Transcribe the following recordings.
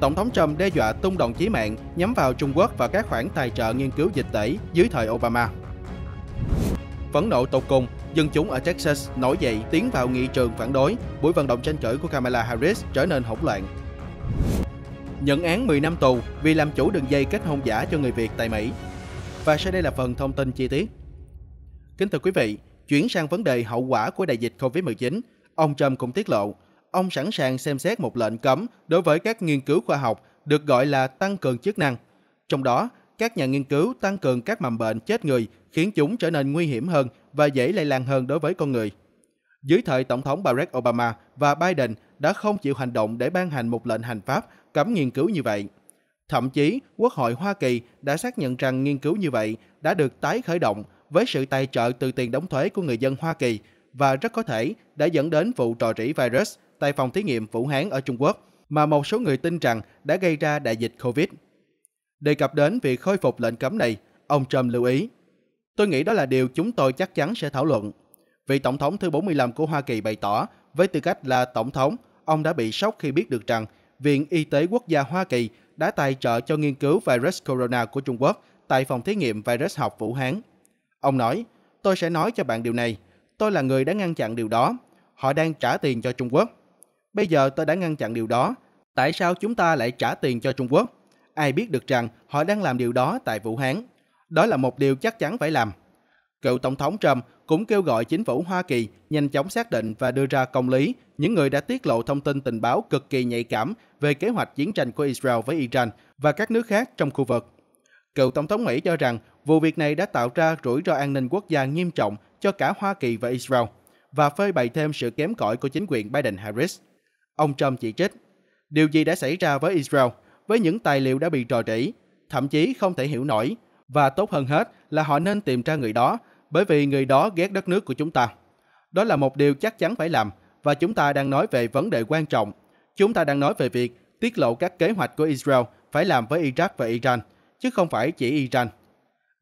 Tổng thống Trump đe dọa tung đòn chí mạng nhắm vào Trung Quốc và các khoản tài trợ nghiên cứu dịch tễ dưới thời Obama. Phẫn nộ tột cùng, dân chúng ở Texas nổi dậy tiến vào nghị trường phản đối, buổi vận động tranh cử của Kamala Harris trở nên hỗn loạn. Nhận án 10 năm tù vì làm chủ đường dây kết hôn giả cho người Việt tại Mỹ. Và sau đây là phần thông tin chi tiết. Kính thưa quý vị, chuyển sang vấn đề hậu quả của đại dịch COVID-19, ông Trump cũng tiết lộ ông sẵn sàng xem xét một lệnh cấm đối với các nghiên cứu khoa học được gọi là tăng cường chức năng. Trong đó, các nhà nghiên cứu tăng cường các mầm bệnh chết người khiến chúng trở nên nguy hiểm hơn và dễ lây lan hơn đối với con người. Dưới thời Tổng thống Barack Obama và Biden đã không chịu hành động để ban hành một lệnh hành pháp cấm nghiên cứu như vậy. Thậm chí, Quốc hội Hoa Kỳ đã xác nhận rằng nghiên cứu như vậy đã được tái khởi động với sự tài trợ từ tiền đóng thuế của người dân Hoa Kỳ và rất có thể đã dẫn đến vụ trò rỉ virus tại phòng thí nghiệm Vũ Hán ở Trung Quốc mà một số người tin rằng đã gây ra đại dịch COVID. Đề cập đến việc khôi phục lệnh cấm này, ông Trump lưu ý. Tôi nghĩ đó là điều chúng tôi chắc chắn sẽ thảo luận. Vị Tổng thống thứ 45 của Hoa Kỳ bày tỏ, với tư cách là Tổng thống, ông đã bị sốc khi biết được rằng Viện Y tế Quốc gia Hoa Kỳ đã tài trợ cho nghiên cứu virus corona của Trung Quốc tại phòng thí nghiệm virus học Vũ Hán. Ông nói, tôi sẽ nói cho bạn điều này, tôi là người đã ngăn chặn điều đó. Họ đang trả tiền cho Trung Quốc. Bây giờ tôi đã ngăn chặn điều đó. Tại sao chúng ta lại trả tiền cho Trung Quốc? Ai biết được rằng họ đang làm điều đó tại Vũ Hán. Đó là một điều chắc chắn phải làm. Cựu Tổng thống Trump cũng kêu gọi chính phủ Hoa Kỳ nhanh chóng xác định và đưa ra công lý những người đã tiết lộ thông tin tình báo cực kỳ nhạy cảm về kế hoạch chiến tranh của Israel với Iran và các nước khác trong khu vực. Cựu Tổng thống Mỹ cho rằng vụ việc này đã tạo ra rủi ro an ninh quốc gia nghiêm trọng cho cả Hoa Kỳ và Israel và phơi bày thêm sự kém cỏi của chính quyền Biden-Harris. Ông Trump chỉ trích, điều gì đã xảy ra với Israel với những tài liệu đã bị trò trĩ, thậm chí không thể hiểu nổi, và tốt hơn hết là họ nên tìm ra người đó bởi vì người đó ghét đất nước của chúng ta. Đó là một điều chắc chắn phải làm và chúng ta đang nói về vấn đề quan trọng. Chúng ta đang nói về việc tiết lộ các kế hoạch của Israel phải làm với Iraq và Iran, chứ không phải chỉ Iran.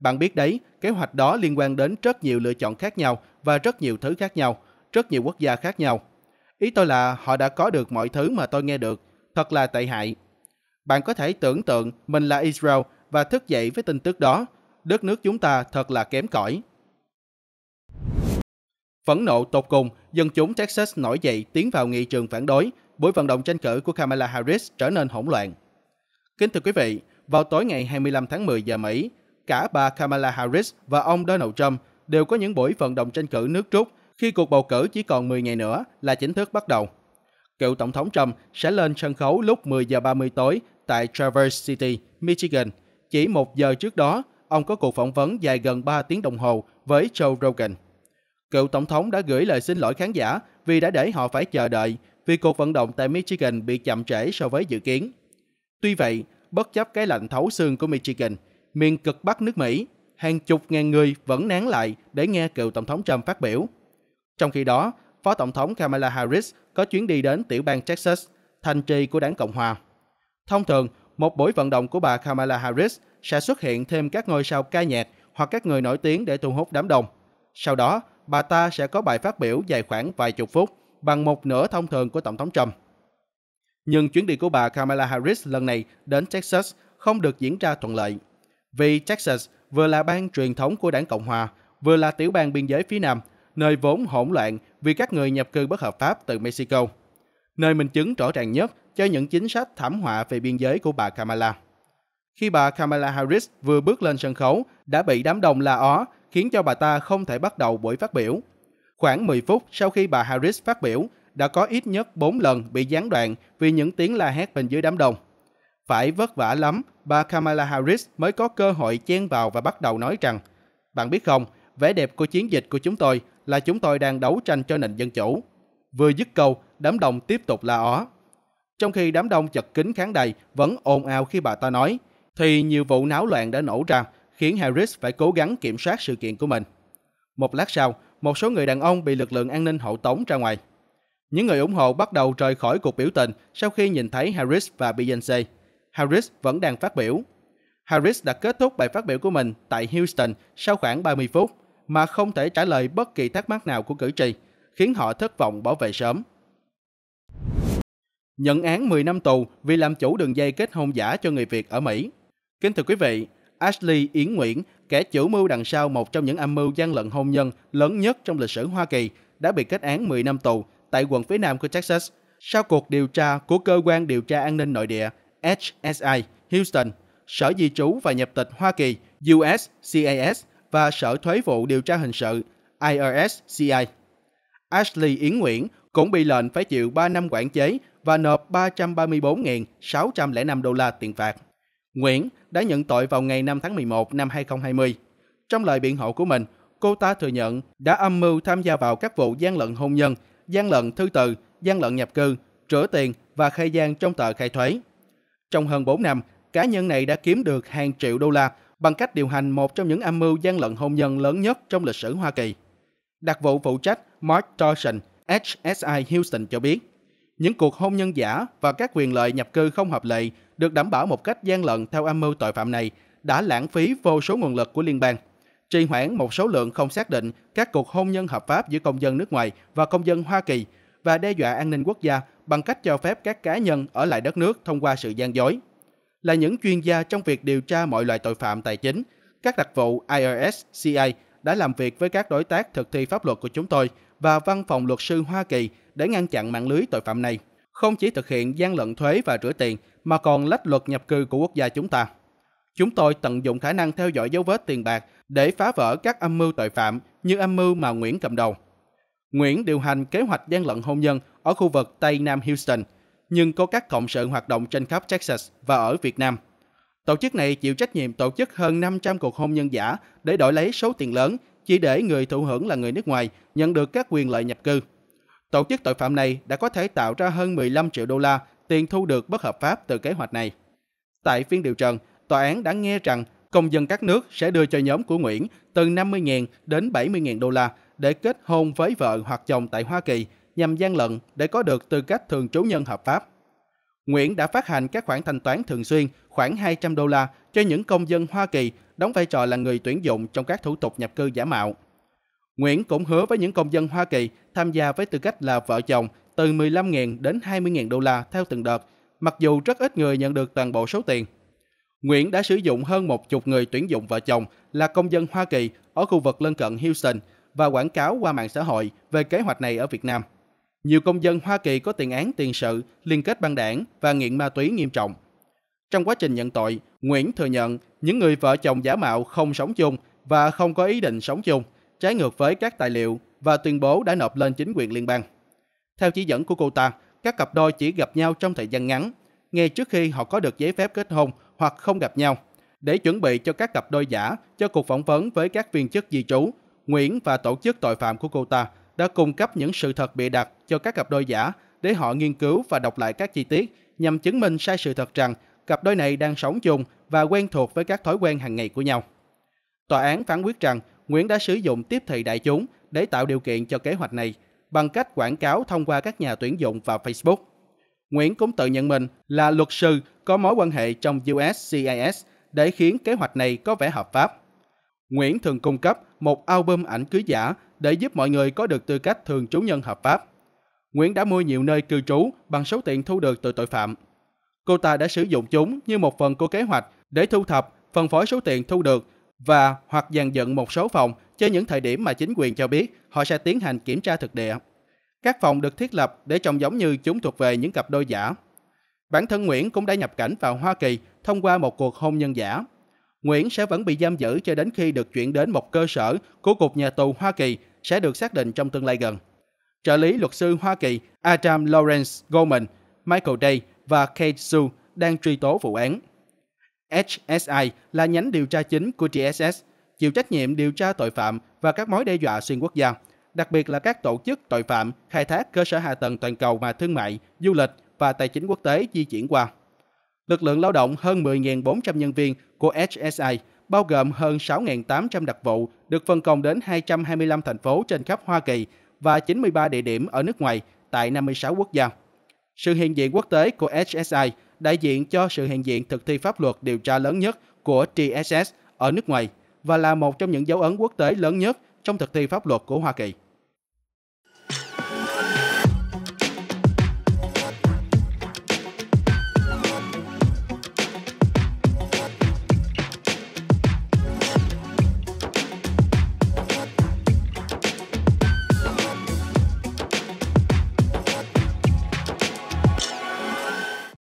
Bạn biết đấy, kế hoạch đó liên quan đến rất nhiều lựa chọn khác nhau và rất nhiều thứ khác nhau, rất nhiều quốc gia khác nhau. Ý tôi là họ đã có được mọi thứ mà tôi nghe được. Thật là tệ hại. Bạn có thể tưởng tượng mình là Israel và thức dậy với tin tức đó. Đất nước chúng ta thật là kém cỏi. Phẫn nộ tột cùng, dân chúng Texas nổi dậy tiến vào nghị trường phản đối, buổi vận động tranh cử của Kamala Harris trở nên hỗn loạn. Kính thưa quý vị, vào tối ngày 25 tháng 10 giờ Mỹ, cả bà Kamala Harris và ông Donald Trump đều có những buổi vận động tranh cử nước rút khi cuộc bầu cử chỉ còn 10 ngày nữa là chính thức bắt đầu. Cựu Tổng thống Trump sẽ lên sân khấu lúc 10 giờ 30 tối tại Traverse City, Michigan. Chỉ một giờ trước đó, ông có cuộc phỏng vấn dài gần 3 tiếng đồng hồ với Joe Rogan. Cựu Tổng thống đã gửi lời xin lỗi khán giả vì đã để họ phải chờ đợi vì cuộc vận động tại Michigan bị chậm trễ so với dự kiến. Tuy vậy, bất chấp cái lạnh thấu xương của Michigan, miền cực Bắc nước Mỹ, hàng chục ngàn người vẫn nán lại để nghe cựu Tổng thống Trump phát biểu – trong khi đó, Phó Tổng thống Kamala Harris có chuyến đi đến tiểu bang Texas, thành trì của đảng Cộng hòa. Thông thường, một buổi vận động của bà Kamala Harris sẽ xuất hiện thêm các ngôi sao ca nhạc hoặc các người nổi tiếng để thu hút đám đông. Sau đó, bà ta sẽ có bài phát biểu dài khoảng vài chục phút, bằng một nửa thông thường của Tổng thống Trump. Nhưng chuyến đi của bà Kamala Harris lần này đến Texas không được diễn ra thuận lợi, vì Texas vừa là bang truyền thống của đảng Cộng hòa, vừa là tiểu bang biên giới phía Nam nơi vốn hỗn loạn vì các người nhập cư bất hợp pháp từ Mexico, nơi minh chứng rõ ràng nhất cho những chính sách thảm họa về biên giới của bà Kamala. Khi bà Kamala Harris vừa bước lên sân khấu, đã bị đám đông la ó, khiến cho bà ta không thể bắt đầu buổi phát biểu. Khoảng 10 phút sau khi bà Harris phát biểu, đã có ít nhất 4 lần bị gián đoạn vì những tiếng la hét bên dưới đám đông. Phải vất vả lắm, bà Kamala Harris mới có cơ hội chen vào và bắt đầu nói rằng Bạn biết không, vẻ đẹp của chiến dịch của chúng tôi là chúng tôi đang đấu tranh cho nền dân chủ. Vừa dứt câu, đám đông tiếp tục la ó. Trong khi đám đông chật kín kháng đài vẫn ồn ào khi bà ta nói, thì nhiều vụ náo loạn đã nổ ra, khiến Harris phải cố gắng kiểm soát sự kiện của mình. Một lát sau, một số người đàn ông bị lực lượng an ninh hậu tống ra ngoài. Những người ủng hộ bắt đầu rời khỏi cuộc biểu tình sau khi nhìn thấy Harris và Beyoncé. Harris vẫn đang phát biểu. Harris đã kết thúc bài phát biểu của mình tại Houston sau khoảng 30 phút mà không thể trả lời bất kỳ thắc mắc nào của cử tri, khiến họ thất vọng bỏ về sớm. Nhận án 10 năm tù vì làm chủ đường dây kết hôn giả cho người Việt ở Mỹ. Kính thưa quý vị, Ashley Yến Nguyễn, kẻ chủ mưu đằng sau một trong những âm mưu gian lận hôn nhân lớn nhất trong lịch sử Hoa Kỳ, đã bị kết án 10 năm tù tại quận phía nam của Texas sau cuộc điều tra của cơ quan điều tra an ninh nội địa HSI Houston, Sở Di trú và Nhập tịch Hoa Kỳ USCIS và Sở Thuế vụ Điều tra Hình sự IRS IRSCI. Ashley Yến Nguyễn cũng bị lệnh phải chịu 3 năm quản chế và nộp 334.605 đô la tiền phạt. Nguyễn đã nhận tội vào ngày 5 tháng 11 năm 2020. Trong lời biện hộ của mình, cô ta thừa nhận đã âm mưu tham gia vào các vụ gian lận hôn nhân, gian lận thư từ, gian lận nhập cư, rửa tiền và khai gian trong tờ khai thuế. Trong hơn 4 năm, cá nhân này đã kiếm được hàng triệu đô la bằng cách điều hành một trong những âm mưu gian lận hôn nhân lớn nhất trong lịch sử Hoa Kỳ. Đặc vụ phụ trách Mark Dawson, HSI Houston cho biết, những cuộc hôn nhân giả và các quyền lợi nhập cư không hợp lệ được đảm bảo một cách gian lận theo âm mưu tội phạm này đã lãng phí vô số nguồn lực của liên bang, trì hoãn một số lượng không xác định các cuộc hôn nhân hợp pháp giữa công dân nước ngoài và công dân Hoa Kỳ và đe dọa an ninh quốc gia bằng cách cho phép các cá nhân ở lại đất nước thông qua sự gian dối là những chuyên gia trong việc điều tra mọi loại tội phạm tài chính. Các đặc vụ IRS, IRSCA đã làm việc với các đối tác thực thi pháp luật của chúng tôi và Văn phòng luật sư Hoa Kỳ để ngăn chặn mạng lưới tội phạm này, không chỉ thực hiện gian lận thuế và rửa tiền mà còn lách luật nhập cư của quốc gia chúng ta. Chúng tôi tận dụng khả năng theo dõi dấu vết tiền bạc để phá vỡ các âm mưu tội phạm như âm mưu mà Nguyễn cầm đầu. Nguyễn điều hành kế hoạch gian lận hôn nhân ở khu vực Tây Nam Houston – nhưng có các cộng sự hoạt động trên khắp Texas và ở Việt Nam. Tổ chức này chịu trách nhiệm tổ chức hơn 500 cuộc hôn nhân giả để đổi lấy số tiền lớn chỉ để người thụ hưởng là người nước ngoài nhận được các quyền lợi nhập cư. Tổ chức tội phạm này đã có thể tạo ra hơn 15 triệu đô la tiền thu được bất hợp pháp từ kế hoạch này. Tại phiên điều trần, tòa án đã nghe rằng công dân các nước sẽ đưa cho nhóm của Nguyễn từ 50.000 đến 70.000 đô la để kết hôn với vợ hoặc chồng tại Hoa Kỳ nhằm gian lận để có được tư cách thường trú nhân hợp pháp. Nguyễn đã phát hành các khoản thanh toán thường xuyên khoảng 200 đô la cho những công dân Hoa Kỳ đóng vai trò là người tuyển dụng trong các thủ tục nhập cư giả mạo. Nguyễn cũng hứa với những công dân Hoa Kỳ tham gia với tư cách là vợ chồng từ 15.000 đến 20.000 đô la theo từng đợt, mặc dù rất ít người nhận được toàn bộ số tiền. Nguyễn đã sử dụng hơn một chục người tuyển dụng vợ chồng là công dân Hoa Kỳ ở khu vực lân cận Houston và quảng cáo qua mạng xã hội về kế hoạch này ở Việt Nam nhiều công dân Hoa Kỳ có tiền án tiền sự, liên kết băng đảng và nghiện ma túy nghiêm trọng. Trong quá trình nhận tội, Nguyễn thừa nhận những người vợ chồng giả mạo không sống chung và không có ý định sống chung, trái ngược với các tài liệu và tuyên bố đã nộp lên chính quyền liên bang. Theo chỉ dẫn của cô ta, các cặp đôi chỉ gặp nhau trong thời gian ngắn, ngay trước khi họ có được giấy phép kết hôn hoặc không gặp nhau. Để chuẩn bị cho các cặp đôi giả cho cuộc phỏng vấn với các viên chức di trú, Nguyễn và tổ chức tội phạm của cô ta đã cung cấp những sự thật bịa đặt cho các cặp đôi giả để họ nghiên cứu và đọc lại các chi tiết nhằm chứng minh sai sự thật rằng cặp đôi này đang sống chung và quen thuộc với các thói quen hàng ngày của nhau. Tòa án phán quyết rằng Nguyễn đã sử dụng tiếp thị đại chúng để tạo điều kiện cho kế hoạch này bằng cách quảng cáo thông qua các nhà tuyển dụng và Facebook. Nguyễn cũng tự nhận mình là luật sư có mối quan hệ trong USCIS để khiến kế hoạch này có vẻ hợp pháp. Nguyễn thường cung cấp một album ảnh cưới giả để giúp mọi người có được tư cách thường trú nhân hợp pháp. Nguyễn đã mua nhiều nơi cư trú bằng số tiền thu được từ tội phạm. Cô ta đã sử dụng chúng như một phần của kế hoạch để thu thập, phân phối số tiền thu được và hoặc dàn dựng một số phòng cho những thời điểm mà chính quyền cho biết họ sẽ tiến hành kiểm tra thực địa. Các phòng được thiết lập để trông giống như chúng thuộc về những cặp đôi giả. Bản thân Nguyễn cũng đã nhập cảnh vào Hoa Kỳ thông qua một cuộc hôn nhân giả Nguyễn sẽ vẫn bị giam giữ cho đến khi được chuyển đến một cơ sở của Cục Nhà tù Hoa Kỳ sẽ được xác định trong tương lai gần. Trợ lý luật sư Hoa Kỳ Adam Lawrence Goldman, Michael Day và Kate Su đang truy tố vụ án. HSI là nhánh điều tra chính của TSS, chịu trách nhiệm điều tra tội phạm và các mối đe dọa xuyên quốc gia, đặc biệt là các tổ chức tội phạm khai thác cơ sở hạ tầng toàn cầu mà thương mại, du lịch và tài chính quốc tế di chuyển qua. Lực lượng lao động hơn 10.400 nhân viên của HSI, bao gồm hơn 6.800 đặc vụ, được phân công đến 225 thành phố trên khắp Hoa Kỳ và 93 địa điểm ở nước ngoài tại 56 quốc gia. Sự hiện diện quốc tế của HSI đại diện cho sự hiện diện thực thi pháp luật điều tra lớn nhất của TSS ở nước ngoài và là một trong những dấu ấn quốc tế lớn nhất trong thực thi pháp luật của Hoa Kỳ.